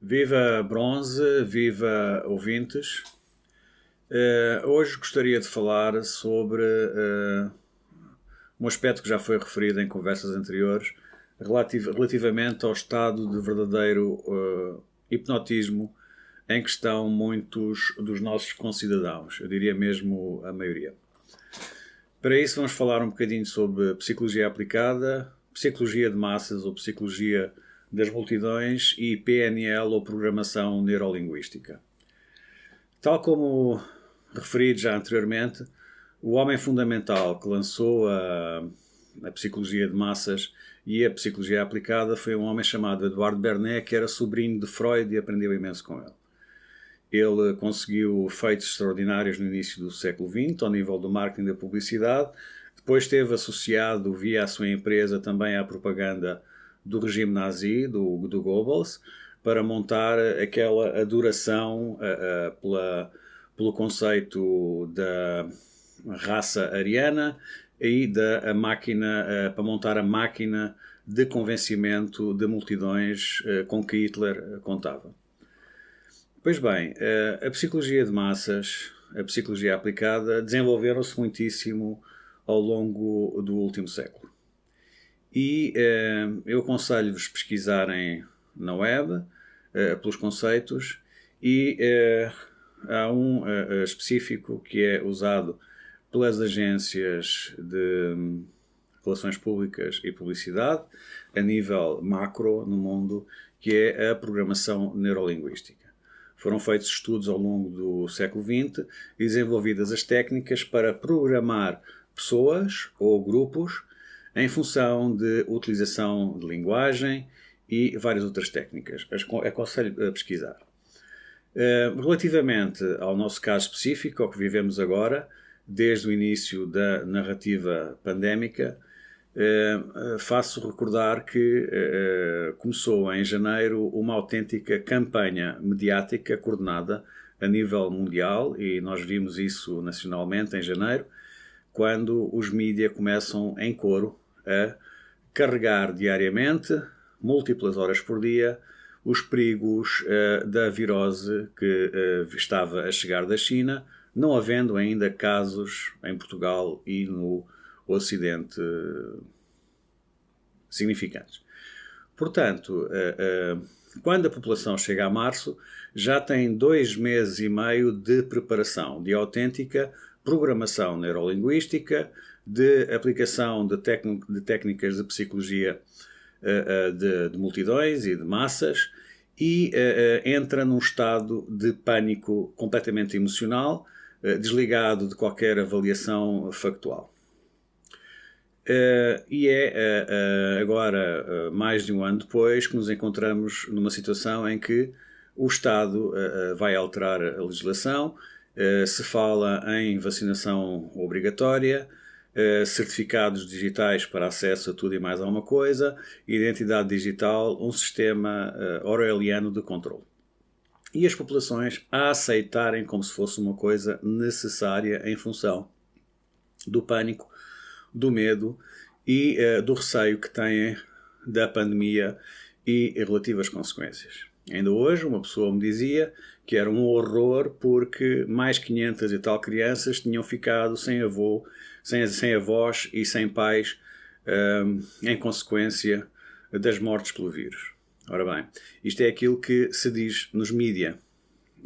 Viva Bronze, viva ouvintes. Uh, hoje gostaria de falar sobre uh, um aspecto que já foi referido em conversas anteriores, relativ relativamente ao estado de verdadeiro uh, hipnotismo em que estão muitos dos nossos concidadãos, eu diria mesmo a maioria. Para isso, vamos falar um bocadinho sobre psicologia aplicada, psicologia de massas ou psicologia das multidões e PNL ou Programação Neurolinguística. Tal como referido já anteriormente, o homem fundamental que lançou a, a, psicologia de massas e a psicologia aplicada foi um homem chamado Eduardo Bernet, que era sobrinho de Freud e aprendeu imenso com ele. Ele conseguiu feitos extraordinários no início do século XX, ao nível do marketing da publicidade. Depois esteve associado, via a sua empresa, também à propaganda do regime nazi, do, do Goebbels, para montar aquela adoração uh, uh, pela, pelo conceito da raça ariana e da máquina, uh, para montar a máquina de convencimento de multidões com que Hitler contava. Pois bem, a psicologia de massas, a psicologia aplicada, desenvolveram-se muitíssimo ao longo do último século. E uh, eu aconselho-vos pesquisarem na web uh, pelos conceitos e eh, há um específico que é usado pelas agências de hum, relações públicas e publicidade a nível macro no mundo, que é a programação neurolinguística. Foram feitos estudos ao longo do século XX e desenvolvidas as técnicas para programar pessoas ou grupos em função de utilização de linguagem e várias outras técnicas. Aconselho a pesquisar. Eh, relativamente ao nosso caso específico, ao que vivemos agora, desde o início da narrativa pandémica, eh, eh, faço recordar que começou em janeiro uma autêntica campanha mediática coordenada a nível mundial e nós vimos isso nacionalmente em janeiro quando os mídias começam em coro a carregar diariamente, múltiplas horas por dia, os perigos uh, da virose que uh, estava a chegar da China, não havendo ainda casos em Portugal e no Ocidente eh, significantes. Portanto, quando a população chega a março, já tem dois meses e meio de preparação, de autêntica programação neurolinguística, de aplicação de, de técnicas de psicologia uh, uh, de, de, multidões e de massas e uh, entra num estado de pânico completamente emocional, desligado de qualquer avaliação factual. e é agora, mais de um ano depois, que nos encontramos numa situação em que o Estado vai alterar a legislação, eh, se fala em vacinação obrigatória, eh, certificados digitais para acesso a tudo e mais alguma coisa, identidade digital, um sistema aureliano eh, de controle. E as populações a aceitarem como se fosse uma coisa necessária em função do pânico, do medo e do receio que têm da pandemia e relativas consequências. Ainda hoje, uma pessoa me dizia que era um horror porque mais 500 e tal crianças tinham ficado sem avô, sem, sem avós e sem pais um, em consequência das mortes pelo vírus. Ora bem, isto é aquilo que se diz nos mídia,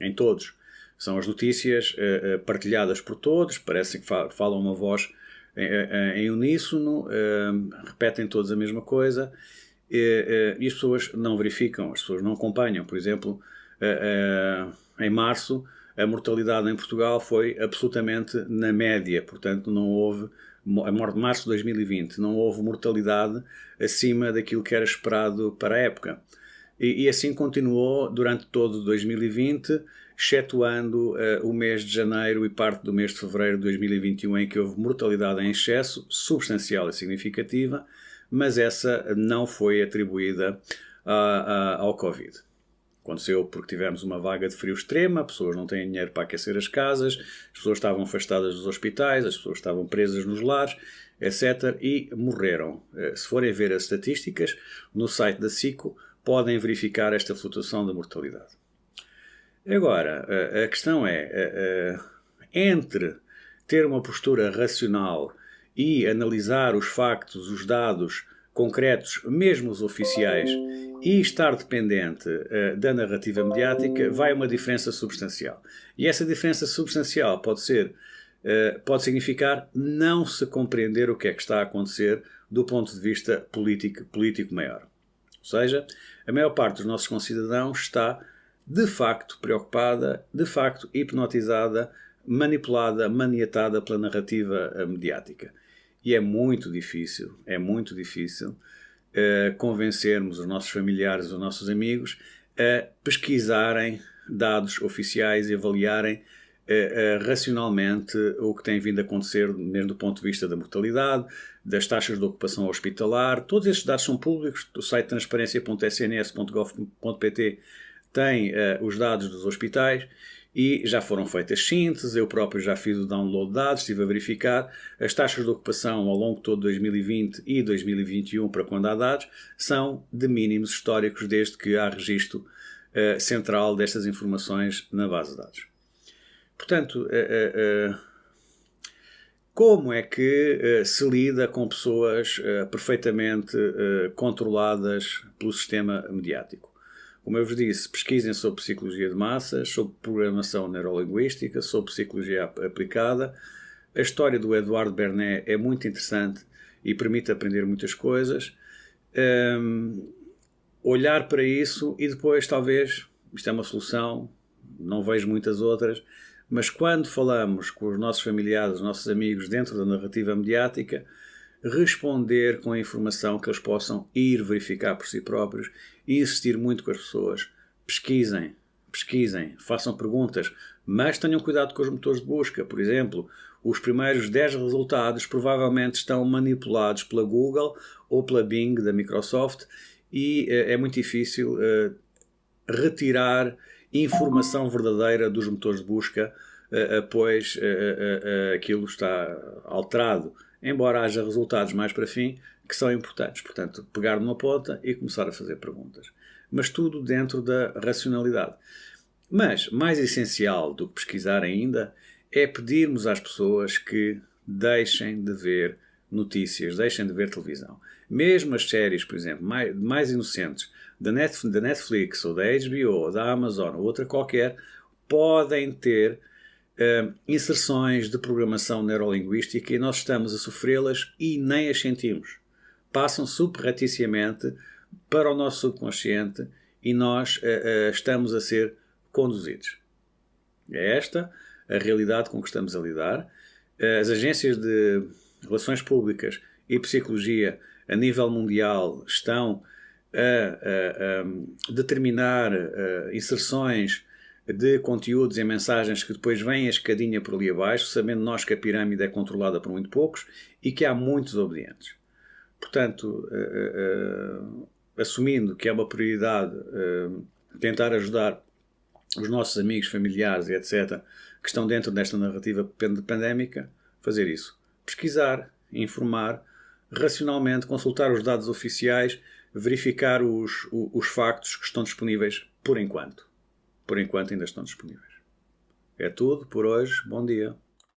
em todos. São as notícias uh, partilhadas por todos, parece que falam uma voz em, eh, em uníssono, uh, repetem todos a mesma coisa e, é, é, e as pessoas não verificam, as pessoas não acompanham. Por exemplo, é, em março, a mortalidade em Portugal foi absolutamente na média, portanto, não houve a morte de março de 2020, não houve mortalidade acima daquilo que era esperado para a época. E, e assim continuou durante todo 2020, excetuando uh, o mês de janeiro e parte do mês de fevereiro de 2021, em que houve mortalidade em excesso, substancial e significativa, mas essa não foi atribuída ah, ah, ao Covid. Aconteceu porque tivemos uma vaga de frio extrema, pessoas não têm dinheiro para aquecer as casas, as pessoas estavam afastadas dos hospitais, as pessoas estavam presas nos lares, etc. e morreram. Eh, se forem ver as estatísticas, no site da SICO podem verificar esta flutuação da mortalidade. Agora, eh, a questão é: eh, entre ter uma postura racional e analisar os factos, os dados concretos, mesmo os oficiais, e estar dependente uh, da narrativa mediática, vai uma diferença substancial. E essa diferença substancial pode ser uh, pode significar não se compreender o que é que está a acontecer do ponto de vista político, político maior. Ou seja, a maior parte dos nossos concidadãos está de facto preocupada, de facto hipnotizada manipulada, maniatada pela narrativa eh, mediática. E é muito difícil, é muito difícil uh, convencermos os nossos familiares, os nossos amigos, a pesquisarem dados oficiais e avaliarem uh, uh, racionalmente o que tem vindo a acontecer, mesmo do ponto de vista da mortalidade, das taxas de ocupação hospitalar. Todos estes dados são públicos. O site transparência.sns.gov.pt tem os dados dos hospitais e já foram feitas sínteses, eu próprio já fiz o download de dados, estive a verificar. As taxas de ocupação ao longo de todo 2020 e 2021, para quando há dados, são de mínimos históricos desde que há registro uh, central destas informações na base de dados. Portanto, uh, uh, como é que se lida com pessoas perfeitamente controladas pelo sistema mediático? Como eu vos disse, pesquisem sobre psicologia de massa, sobre programação neurolinguística, sobre psicologia aplicada. A história do Eduardo Bernet é muito interessante e permite aprender muitas coisas. Um, olhar para isso e depois, talvez, isto é uma solução, não vejo muitas outras, mas quando falamos com os nossos familiares, os nossos amigos dentro da narrativa mediática, responder com a informação que eles possam ir verificar por si próprios e insistir muito com as pessoas. Pesquisem, pesquisem, façam perguntas, mas tenham cuidado com os motores de busca. Por exemplo, os primeiros 10 resultados provavelmente estão manipulados pela Google ou pela Bing da Microsoft e eh, é muito difícil eh, retirar informação verdadeira dos motores de busca, eh, após pois aquilo está alterado embora haja resultados mais para fim que são importantes. Portanto, pegar numa ponta e começar a fazer perguntas. Mas tudo dentro da racionalidade. Mas, mais essencial do que pesquisar ainda, é pedirmos às pessoas que deixem de ver notícias, deixem de ver televisão. Mesmo as séries, por exemplo, mais, mais inocentes, da Netflix, da Netflix ou da HBO, ou da Amazon ou outra qualquer, podem ter uh, inserções de programação neurolinguística e nós estamos a sofrê-las e nem as sentimos. Passam superreticiamente para o nosso subconsciente e nós uh, uh, estamos a ser conduzidos. É esta a realidade com que estamos a lidar. As agências de relações públicas e psicologia a nível mundial estão a, a, a determinar a, inserções de conteúdos e mensagens que depois vêm a escadinha por ali abaixo, sabendo nós que a pirâmide é controlada por muito poucos e que há muitos obedientes. Portanto, eh, eh, eh, assumindo que é uma prioridade tentar ajudar os nossos amigos, familiares e etc., que estão dentro desta narrativa pandémica, fazer isso. Pesquisar, informar, racionalmente, consultar os dados oficiais, verificar os, os factos que estão disponíveis por enquanto por enquanto ainda estão disponíveis. É tudo por hoje. Bom dia.